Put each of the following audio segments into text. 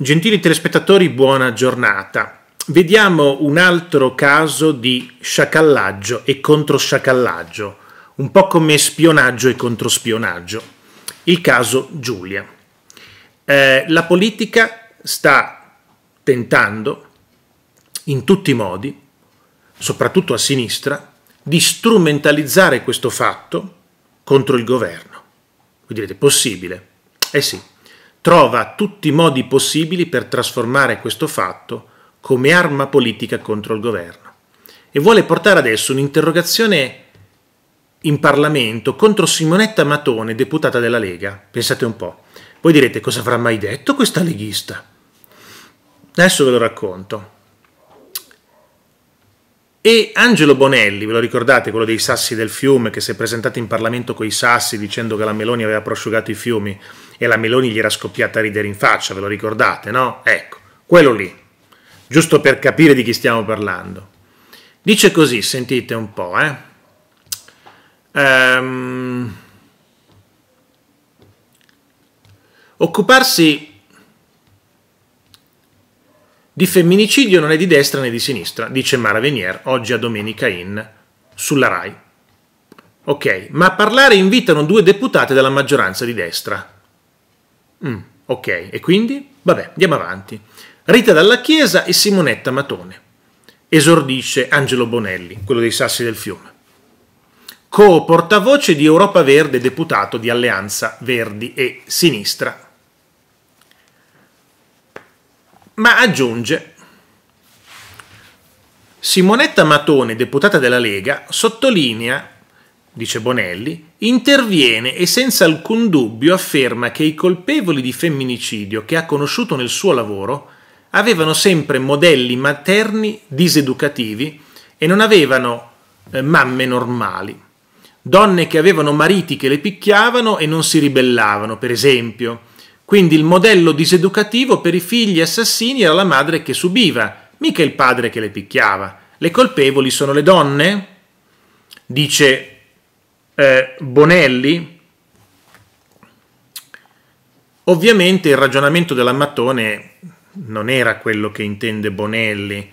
Gentili telespettatori, buona giornata. Vediamo un altro caso di sciacallaggio e controsciacallaggio, un po' come spionaggio e controspionaggio. Il caso Giulia. Eh, la politica sta tentando in tutti i modi, soprattutto a sinistra, di strumentalizzare questo fatto contro il governo. Voi direte, possibile? Eh sì, trova tutti i modi possibili per trasformare questo fatto come arma politica contro il governo e vuole portare adesso un'interrogazione in Parlamento contro Simonetta Matone, deputata della Lega. Pensate un po'. Voi direte cosa avrà mai detto questa leghista? Adesso ve lo racconto. E Angelo Bonelli, ve lo ricordate, quello dei sassi del fiume, che si è presentato in Parlamento con i sassi dicendo che la Meloni aveva prosciugato i fiumi e la Meloni gli era scoppiata a ridere in faccia, ve lo ricordate, no? Ecco, quello lì, giusto per capire di chi stiamo parlando. Dice così, sentite un po', eh. Ehm... Occuparsi di femminicidio non è di destra né di sinistra, dice Mara Venier oggi a Domenica in sulla RAI. Ok, ma a parlare invitano due deputate della maggioranza di destra. Mm, ok, e quindi? Vabbè, andiamo avanti. Rita Dalla Chiesa e Simonetta Matone. Esordisce Angelo Bonelli, quello dei Sassi del Fiume. Co-portavoce di Europa Verde, deputato di Alleanza Verdi e Sinistra ma aggiunge Simonetta Matone, deputata della Lega, sottolinea, dice Bonelli, interviene e senza alcun dubbio afferma che i colpevoli di femminicidio che ha conosciuto nel suo lavoro avevano sempre modelli materni diseducativi e non avevano eh, mamme normali. Donne che avevano mariti che le picchiavano e non si ribellavano, per esempio, quindi il modello diseducativo per i figli assassini era la madre che subiva, mica il padre che le picchiava. Le colpevoli sono le donne? Dice eh, Bonelli. Ovviamente il ragionamento dell'ammattone non era quello che intende Bonelli,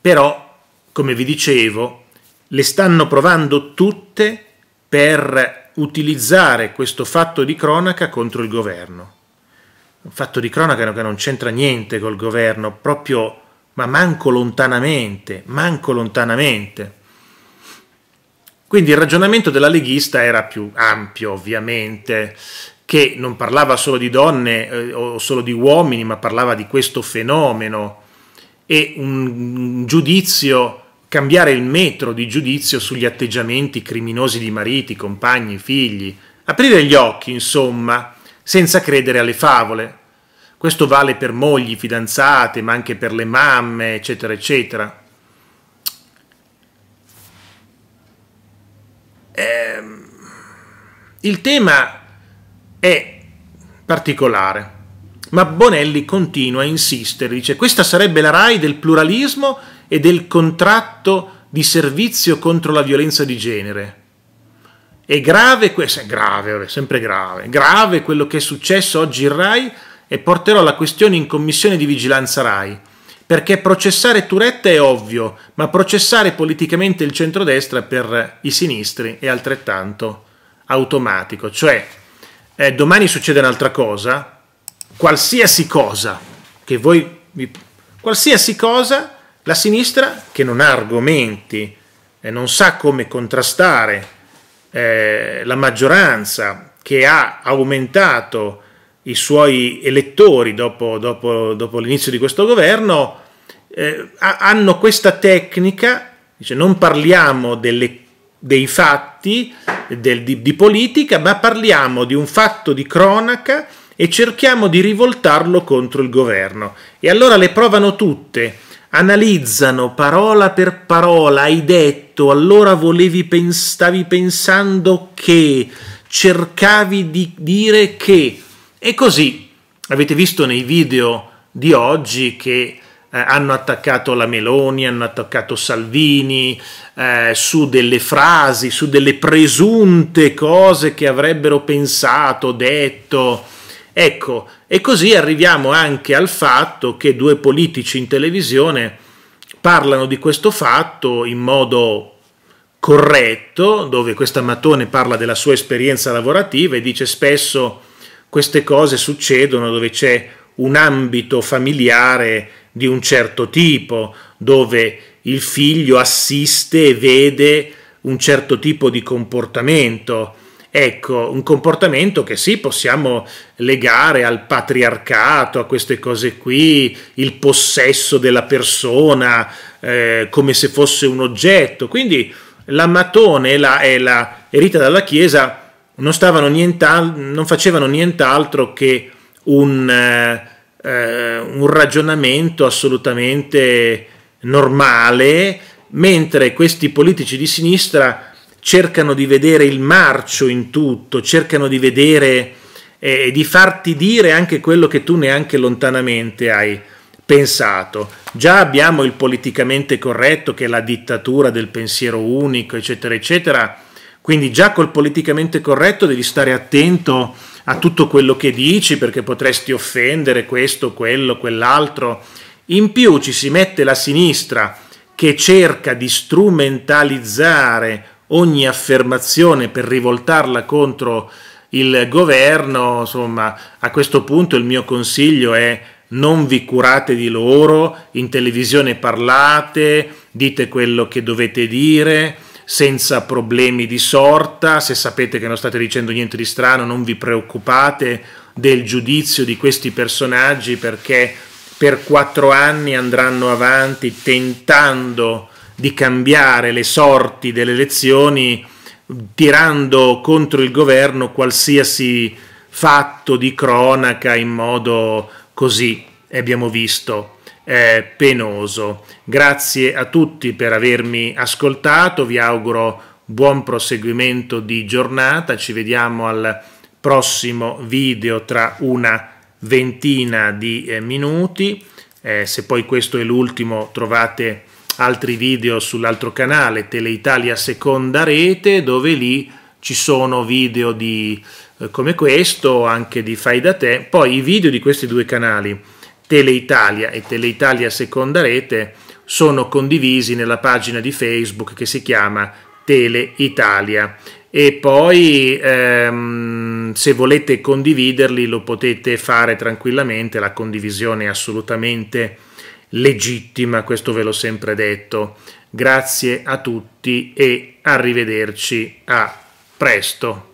però, come vi dicevo, le stanno provando tutte per utilizzare questo fatto di cronaca contro il governo un fatto di cronaca che non c'entra niente col governo, proprio, ma manco lontanamente, manco lontanamente. Quindi il ragionamento della leghista era più ampio, ovviamente, che non parlava solo di donne eh, o solo di uomini, ma parlava di questo fenomeno e un giudizio, cambiare il metro di giudizio sugli atteggiamenti criminosi di mariti, compagni, figli, aprire gli occhi, insomma, senza credere alle favole. Questo vale per mogli, fidanzate, ma anche per le mamme, eccetera, eccetera. Ehm, il tema è particolare, ma Bonelli continua a insistere, dice questa sarebbe la RAI del pluralismo e del contratto di servizio contro la violenza di genere. È grave questo, è grave, è sempre grave, grave quello che è successo oggi in RAI e porterò la questione in commissione di vigilanza RAI, perché processare Turetta è ovvio, ma processare politicamente il centrodestra per i sinistri è altrettanto automatico. Cioè, eh, domani succede un'altra cosa, qualsiasi cosa che voi... qualsiasi cosa, la sinistra che non ha argomenti e non sa come contrastare eh, la maggioranza che ha aumentato i suoi elettori dopo, dopo, dopo l'inizio di questo governo eh, hanno questa tecnica, dice, non parliamo delle, dei fatti del, di, di politica, ma parliamo di un fatto di cronaca e cerchiamo di rivoltarlo contro il governo. E allora le provano tutte, analizzano parola per parola i detti, detto, allora volevi pens- stavi pensando che, cercavi di dire che. E così avete visto nei video di oggi che eh, hanno attaccato la Meloni, hanno attaccato Salvini eh, su delle frasi, su delle presunte cose che avrebbero pensato, detto. Ecco, e così arriviamo anche al fatto che due politici in televisione parlano di questo fatto in modo corretto, dove questa Matone parla della sua esperienza lavorativa e dice spesso queste cose succedono dove c'è un ambito familiare di un certo tipo, dove il figlio assiste e vede un certo tipo di comportamento Ecco, un comportamento che sì, possiamo legare al patriarcato, a queste cose qui, il possesso della persona eh, come se fosse un oggetto. Quindi la matone e la, la erita dalla Chiesa non, non facevano nient'altro che un, eh, eh, un ragionamento assolutamente normale, mentre questi politici di sinistra cercano di vedere il marcio in tutto, cercano di vedere e eh, di farti dire anche quello che tu neanche lontanamente hai pensato. Già abbiamo il politicamente corretto che è la dittatura del pensiero unico, eccetera, eccetera. Quindi già col politicamente corretto devi stare attento a tutto quello che dici perché potresti offendere questo, quello, quell'altro. In più ci si mette la sinistra che cerca di strumentalizzare ogni affermazione per rivoltarla contro il governo, insomma, a questo punto il mio consiglio è non vi curate di loro, in televisione parlate, dite quello che dovete dire senza problemi di sorta, se sapete che non state dicendo niente di strano non vi preoccupate del giudizio di questi personaggi perché per quattro anni andranno avanti tentando di cambiare le sorti delle elezioni tirando contro il governo qualsiasi fatto di cronaca in modo così, abbiamo visto, eh, penoso. Grazie a tutti per avermi ascoltato, vi auguro buon proseguimento di giornata, ci vediamo al prossimo video tra una ventina di eh, minuti, eh, se poi questo è l'ultimo trovate altri video sull'altro canale Teleitalia Seconda Rete dove lì ci sono video di, eh, come questo, anche di Fai da te. Poi i video di questi due canali, Teleitalia e Teleitalia Seconda Rete, sono condivisi nella pagina di Facebook che si chiama Teleitalia. E poi ehm, se volete condividerli lo potete fare tranquillamente, la condivisione è assolutamente legittima, questo ve l'ho sempre detto. Grazie a tutti e arrivederci a presto.